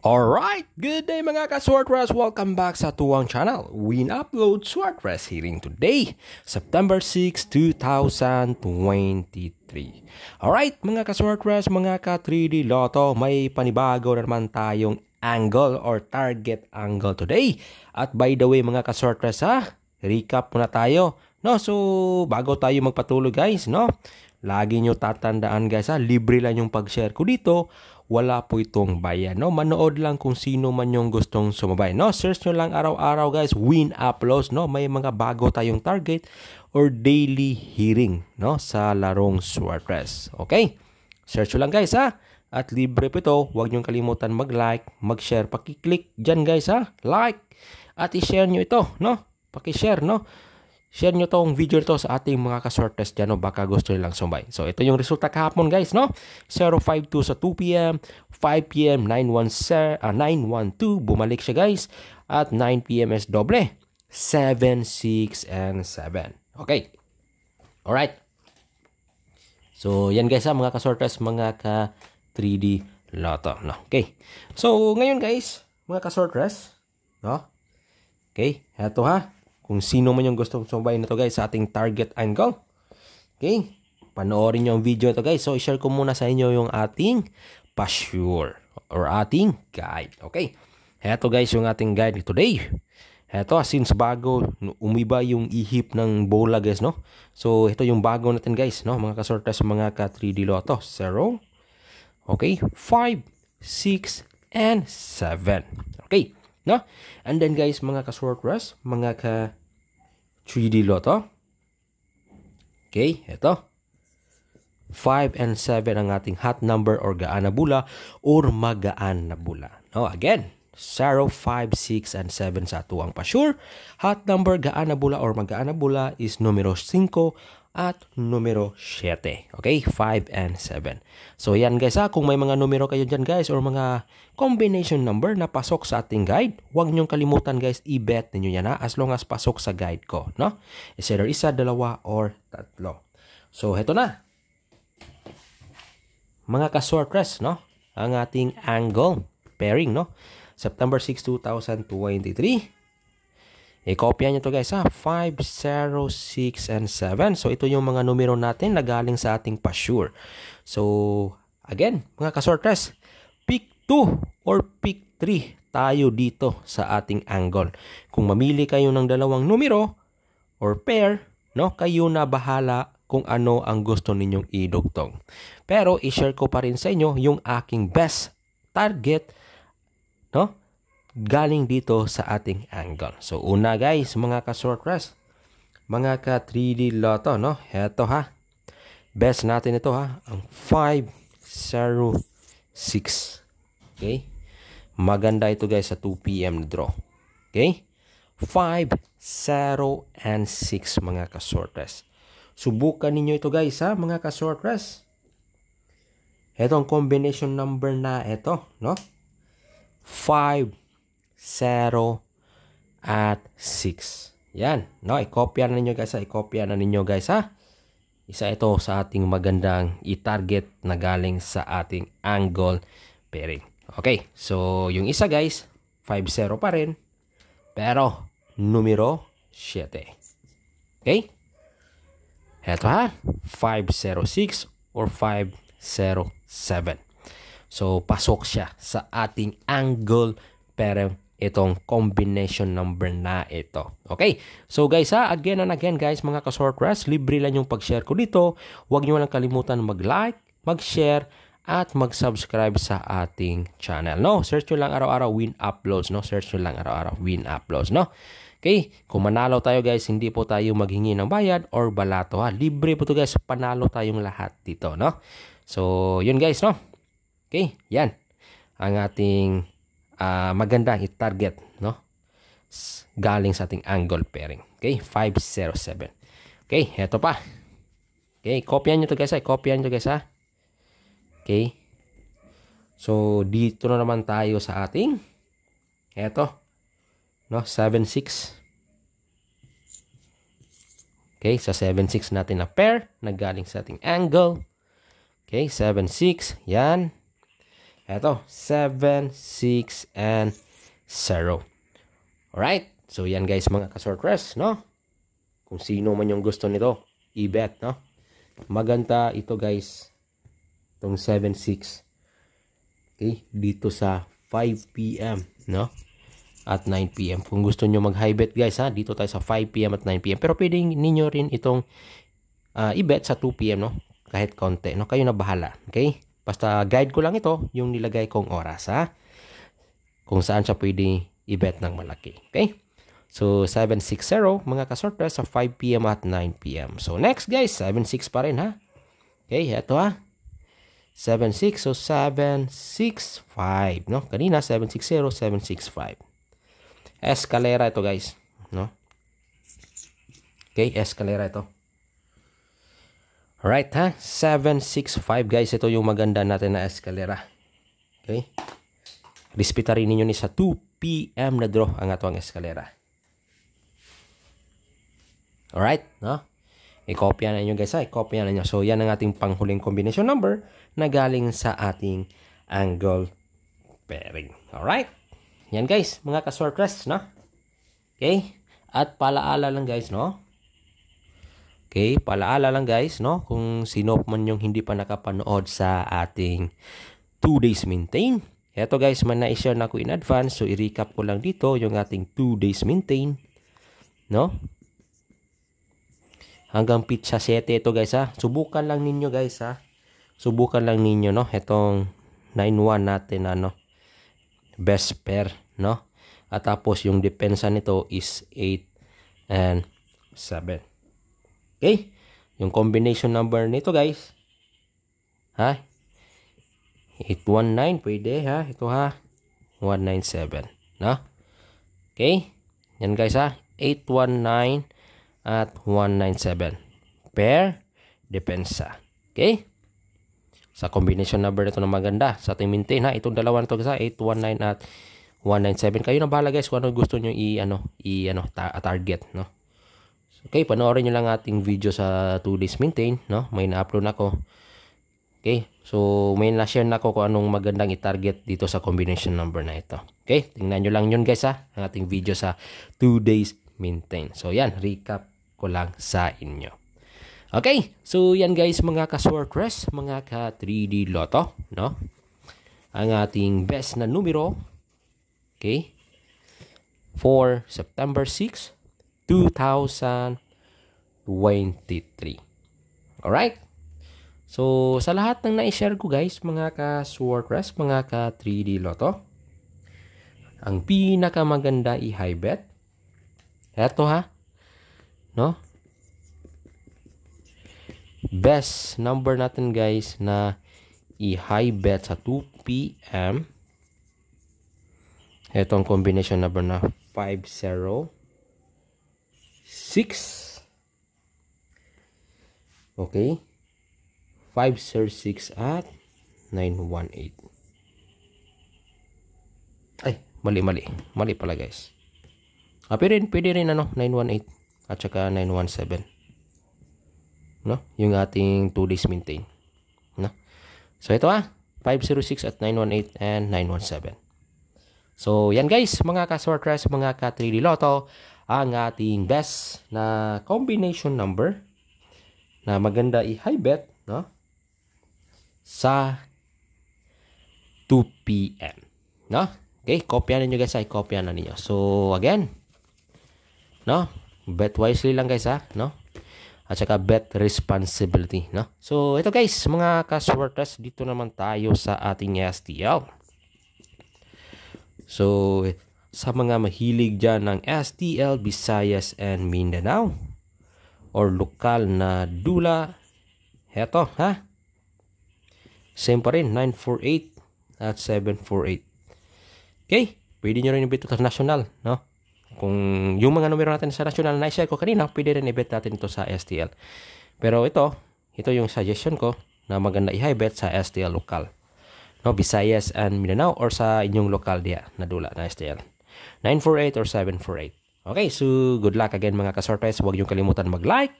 Alright! Good day mga ka-Swartress! Welcome back sa Tuwang Channel. We upload Swartress hearing today, September 6, 2023. Alright mga ka-Swartress, mga ka-3D Lotto, may panibago na naman tayong angle or target angle today. At by the way mga ka-Swartress ha, recap muna tayo. No, so bago tayo magpatuloy guys, no? Lagi nyo tatandaan guys ha, libre lang yung pag-share ko dito wala po itong bayan. No? Manood lang kung sino man yung gustong sumabay. No? Search nyo lang araw-araw guys, win uploads. No? May mga bago tayong target or daily hearing no? sa larong Sword Okay? Search nyo lang guys ha. At libre po ito. Huwag nyo kalimutan mag-like, mag-share. Pakiclick dyan guys ha. Like. At i-share nyo ito. No? Pakishare no? share nyo tong video to sa ating mga kasortes dyan o baka gusto nilang sumay. So, ito yung resulta kahapon guys, no? 052 sa 2pm, 5pm, 917, uh, 912, bumalik siya guys. At 9pm is doble, 7, 6, and 7. Okay. Alright. So, yan guys ha, mga kasortes, mga ka 3D Lotto. No? Okay. So, ngayon guys, mga kasortes, no? Okay, eto ha. Kung sino man yung gusto sumabay na to guys sa ating target angle. Okay? Panoorin nyo ang video to guys. So, i-share ko muna sa inyo yung ating pasture or ating guide. Okay? Heto guys yung ating guide today. Ito, since bago, umiba yung ihip ng bola guys, no? So, ito yung bago natin guys, no? Mga kasorta sa mga ka-3D Lotto. 0, okay, 5, 6, and 7. Okay, no? And then guys, mga ka-short mga ka 3D Lotto. Okay, ito. 5 and 7 ang ating hot number or gaan na bula or magaan na bula. No, again, 0, 5, 6, and 7 sa atuang pasure. Hot number gaan na bula or magaan na bula is numero 5, at numero 7. Okay? 5 and 7. So yan guys ha, kung may mga numero kayo dyan guys or mga combination number na pasok sa ating guide, huwag niyong kalimutan guys, i-bet ninyo yan ha as long as pasok sa guide ko. No? Is either isa, dalawa, or tatlo. So heto na. Mga ka kasortres, no? Ang ating angle pairing, no? September 6, 2023. I-copy eh, nyo to guys ha. 5, 0, 6, and 7. So ito yung mga numero natin na galing sa ating pasure. So again, mga kasortres, pick 2 or pick 3 tayo dito sa ating angle. Kung mamili kayo ng dalawang numero or pair, no, kayo na bahala kung ano ang gusto ninyong idugtong. Pero i-share ko pa rin sa inyo yung aking best target no? galing dito sa ating angle. So una guys, mga ka-short rest, mga ka-3D loto, no? Ito ha. Best natin ito ha, ang 506. Okay? Maganda ito guys sa 2 p.m. draw. Okay? 5, 0, and 6 mga ka-short rest. Subukan ninyo ito guys ha, mga ka-short rest. Ito ang combination number na ito, no? 5, 0, at 6. Yan. No, i-copy na ninyo guys. I-copy na ninyo guys ha. Isa ito sa ating magandang i-target na galing sa ating angle pairing. Okay. So, yung isa guys, 5-0 pa rin. Pero, numero 7. Okay? Ito ha. 506 or 507. So, pasok siya sa ating angle pairing itong combination number na ito. Okay? So guys ha, again and again guys mga ka-short kasortras, libre lang yung pag-share ko dito. Huwag nyo lang kalimutan mag-like, mag-share, at mag-subscribe sa ating channel. No, search nyo lang araw-araw win uploads. No, search nyo lang araw-araw win uploads. No, Okay? Kung manalo tayo guys, hindi po tayo maghingi ng bayad or balato ha. Libre po to guys. Panalo tayong lahat dito, no? So, yun guys, no? Okay? Yan. Ang ating uh, maganda i-target no galing sa ating angle pairing okay 507 okay eto pa okay kopyahan nyo to guys ha kopyahan nyo guys ha okay so dito na naman tayo sa ating eto no 76 Okay, sa so 7.6 natin na pair, naggaling sa ating angle. Okay, 7.6, yan. Eto, 7, 6, and 0. Alright? So, yan guys mga kasortress, no? Kung sino man yung gusto nito, i-bet, no? Maganda ito guys, itong 7, 6. Okay? Dito sa 5pm, no? At 9pm. Kung gusto nyo mag-high bet guys, ha? Dito tayo sa 5pm at 9pm. Pero pwede ninyo rin itong uh, i-bet sa 2pm, no? Kahit konti, no? Kayo na bahala, okay? Basta guide ko lang ito yung nilagay kong oras ha. Kung saan siya pwede i-bet ng malaki. Okay? So, 760 mga kasorter sa 5pm at 9pm. So, next guys, 76 pa rin ha. Okay, eto ha. 76 so 765 no kanina 760 765 escalera ito guys no okay escalera ito Alright ha, 765 guys, ito yung maganda natin na eskalera. Okay? Respeta rin ninyo ni sa 2 p.m. na draw ang ato ang eskalera. Alright, no? I-copy na ninyo guys ha, i-copy na ninyo. So yan ang ating panghuling combination number na galing sa ating angle pairing. Alright? Yan guys, mga ka-short no? Okay? At palaala lang guys, no? Okay, paalaala lang guys, no? Kung sino man yung hindi pa nakapanood sa ating 2 days maintain. Ito guys, man na-share na ko in advance. So, i-recap ko lang dito yung ating 2 days maintain. No? Hanggang pizza 7 ito guys ha. Subukan lang ninyo guys ha. Subukan lang ninyo no. Itong 9-1 natin ano. Best pair no. At tapos yung depensa nito is 8 and 7. Okay? Yung combination number nito guys. Ha? 819 pwede ha. Ito ha. 197. No? Okay? Yan guys ha. 819 at 197. Pair depensa. Okay? Sa combination number nito na maganda. Sa ating maintain ha. Itong dalawa na ito guys ha. 819 at 197. Kayo na bahala guys kung ano gusto nyo i-ano i-ano ta target no. Okay, panoorin nyo lang ating video sa 2 days maintain, no? May na-upload ako. Okay, so may na-share na ako kung anong magandang i-target dito sa combination number na ito. Okay, tingnan nyo lang yun guys ha, ang ating video sa 2 days maintain. So yan, recap ko lang sa inyo. Okay, so yan guys mga ka-swordress, mga ka-3D Lotto, no? Ang ating best na numero, okay, for September 6, 2023. Alright? So, sa lahat ng na-share ko guys, mga ka-swordress, mga ka-3D loto, ang pinakamaganda i-high bet, eto ha, no? Best number natin guys na i-high bet sa 2 p.m. Ito ang combination number na 50, 6 okay 5 sir 6 at 918 ay mali mali mali pala guys ah, pwede, rin, pwede rin ano 918 at saka 917 no yung ating 2 days maintain no so ito ah 506 at 918 and 917 so yan guys mga ka-swordcrash mga ka-3D Lotto ang ating best na combination number na maganda i-high bet no? sa 2 p.m. No? Okay, kopya ninyo guys, ay kopya na ninyo. So, again, no? Bet wisely lang guys ha, no? At saka bet responsibility, no? So, ito guys, mga kaswerters, dito naman tayo sa ating STL. So, sa mga mahilig dyan ng STL, Visayas, and Mindanao or lokal na dula. Heto, ha? Same pa rin, 948 at 748. Okay, pwede nyo rin i-bet ito sa national, no? Kung yung mga numero natin sa national na i-share ko kanina, pwede rin i-bet natin ito sa STL. Pero ito, ito yung suggestion ko na maganda i-bet sa STL lokal no Visayas and Mindanao or sa inyong lokal dia na dula na STL. 948 or 748. Okay, so good luck again mga ka-surprise. Huwag niyong kalimutan mag-like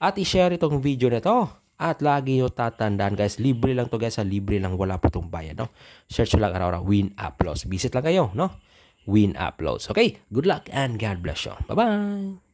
at i-share itong video na to. At lagi nyo tatandaan guys, libre lang to guys, libre lang wala po itong bayad. No? Search lang araw-araw, win uploads. Visit lang kayo, no? Win uploads. Okay, good luck and God bless you. Bye-bye!